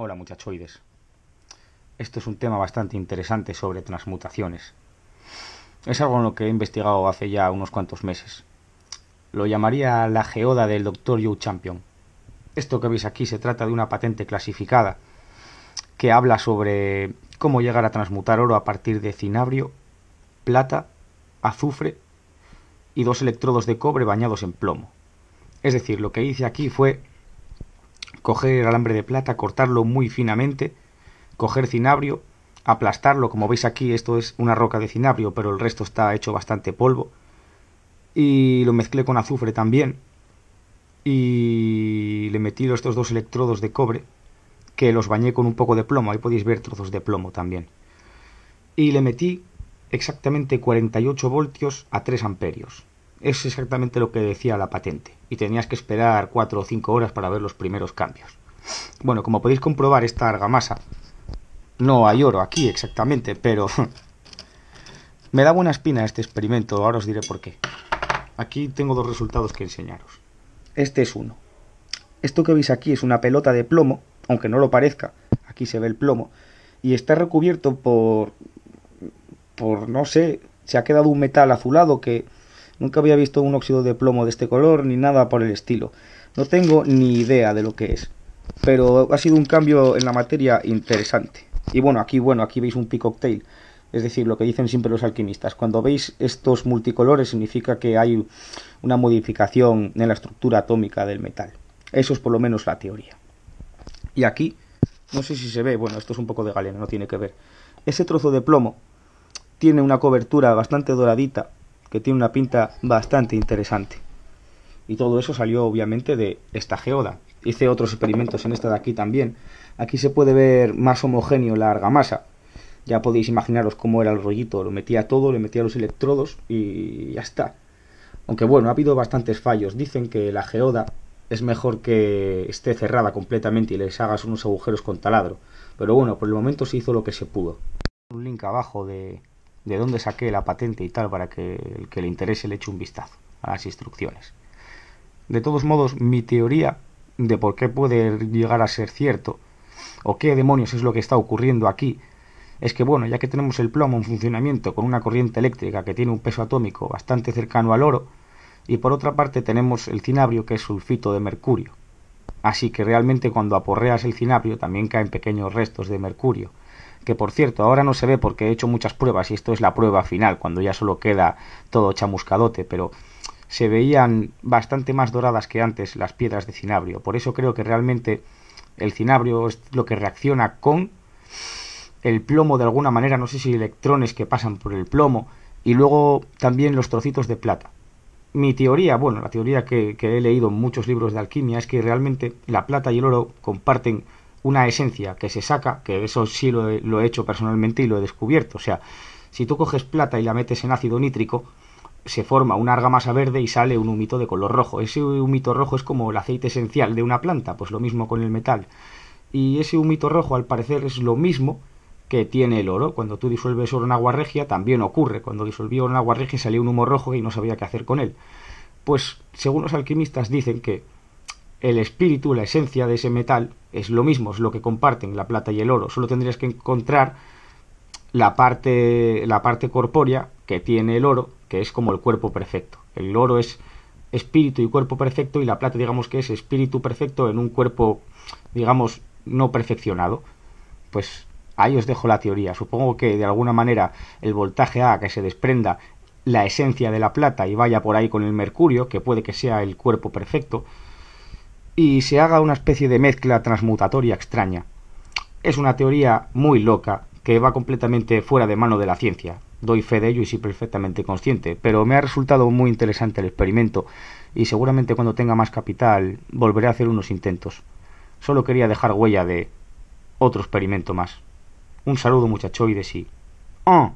Hola muchachoides. Esto es un tema bastante interesante sobre transmutaciones. Es algo en lo que he investigado hace ya unos cuantos meses. Lo llamaría la geoda del Dr. Joe Champion. Esto que veis aquí se trata de una patente clasificada que habla sobre cómo llegar a transmutar oro a partir de cinabrio, plata, azufre y dos electrodos de cobre bañados en plomo. Es decir, lo que hice aquí fue coger alambre de plata, cortarlo muy finamente, coger cinabrio, aplastarlo, como veis aquí esto es una roca de cinabrio, pero el resto está hecho bastante polvo, y lo mezclé con azufre también, y le metí estos dos electrodos de cobre, que los bañé con un poco de plomo, ahí podéis ver trozos de plomo también, y le metí exactamente 48 voltios a 3 amperios es exactamente lo que decía la patente, y tenías que esperar cuatro o cinco horas para ver los primeros cambios. Bueno, como podéis comprobar, esta argamasa no hay oro aquí exactamente, pero me da buena espina este experimento, ahora os diré por qué. Aquí tengo dos resultados que enseñaros. Este es uno. Esto que veis aquí es una pelota de plomo, aunque no lo parezca, aquí se ve el plomo, y está recubierto por... por no sé, se ha quedado un metal azulado que Nunca había visto un óxido de plomo de este color ni nada por el estilo. No tengo ni idea de lo que es. Pero ha sido un cambio en la materia interesante. Y bueno, aquí bueno, aquí veis un tail, Es decir, lo que dicen siempre los alquimistas. Cuando veis estos multicolores significa que hay una modificación en la estructura atómica del metal. Eso es por lo menos la teoría. Y aquí, no sé si se ve, bueno, esto es un poco de galena, no tiene que ver. Ese trozo de plomo tiene una cobertura bastante doradita que tiene una pinta bastante interesante. Y todo eso salió obviamente de esta geoda. Hice otros experimentos en esta de aquí también. Aquí se puede ver más homogéneo la argamasa. Ya podéis imaginaros cómo era el rollito. Lo metía todo, le metía los electrodos y ya está. Aunque bueno, ha habido bastantes fallos. Dicen que la geoda es mejor que esté cerrada completamente y les hagas unos agujeros con taladro. Pero bueno, por el momento se hizo lo que se pudo. Un link abajo de de dónde saqué la patente y tal para que el que le interese le eche un vistazo a las instrucciones. De todos modos, mi teoría de por qué puede llegar a ser cierto o qué demonios es lo que está ocurriendo aquí es que, bueno, ya que tenemos el plomo en funcionamiento con una corriente eléctrica que tiene un peso atómico bastante cercano al oro, y por otra parte tenemos el cinabrio que es sulfito de mercurio. Así que realmente cuando aporreas el cinabrio también caen pequeños restos de mercurio que por cierto ahora no se ve porque he hecho muchas pruebas y esto es la prueba final, cuando ya solo queda todo chamuscadote, pero se veían bastante más doradas que antes las piedras de cinabrio. Por eso creo que realmente el cinabrio es lo que reacciona con el plomo de alguna manera, no sé si electrones que pasan por el plomo, y luego también los trocitos de plata. Mi teoría, bueno, la teoría que, que he leído en muchos libros de alquimia es que realmente la plata y el oro comparten una esencia que se saca, que eso sí lo he, hecho personalmente y lo he descubierto. O sea, si tú coges plata y la metes en ácido nítrico, se forma una argamasa verde y sale un humito de color rojo. Ese humito rojo es como el aceite esencial de una planta, pues lo mismo con el metal. Y ese humito rojo al parecer es lo mismo que tiene el oro. Cuando tú disuelves oro en agua regia, también ocurre. Cuando disolvió oro en agua regia salió un humo rojo y no sabía qué hacer con él. Pues según los alquimistas dicen que el espíritu, la esencia de ese metal es lo mismo, es lo que comparten la plata y el oro. Solo tendrías que encontrar la parte, la parte corpórea que tiene el oro, que es como el cuerpo perfecto. El oro es espíritu y cuerpo perfecto y la plata digamos que es espíritu perfecto en un cuerpo digamos no perfeccionado. Pues ahí os dejo la teoría. Supongo que de alguna manera el voltaje A que se desprenda la esencia de la plata y vaya por ahí con el mercurio, que puede que sea el cuerpo perfecto, y se haga una especie de mezcla transmutatoria extraña. Es una teoría muy loca que va completamente fuera de mano de la ciencia. Doy fe de ello y soy perfectamente consciente, pero me ha resultado muy interesante el experimento y seguramente cuando tenga más capital volveré a hacer unos intentos. Solo quería dejar huella de otro experimento más. Un saludo muchacho y... ¡Oh!